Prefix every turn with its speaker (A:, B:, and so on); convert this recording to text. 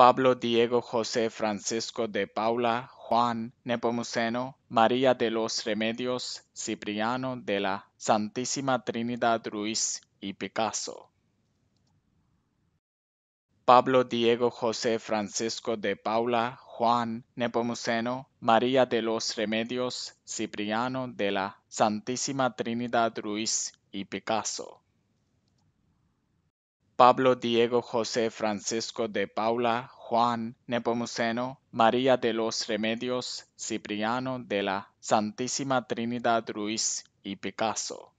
A: Pablo Diego José Francisco de Paula Juan Nepomuceno María de los Remedios Cipriano de la Santísima Trinidad Ruiz y Picasso. Pablo Diego José Francisco de Paula Juan Nepomuceno María de los Remedios Cipriano de la Santísima Trinidad Ruiz y Picasso. Pablo Diego José Francisco de Paula Juan Nepomuceno, María de los Remedios, Cipriano de la Santísima Trinidad Ruiz y Picasso.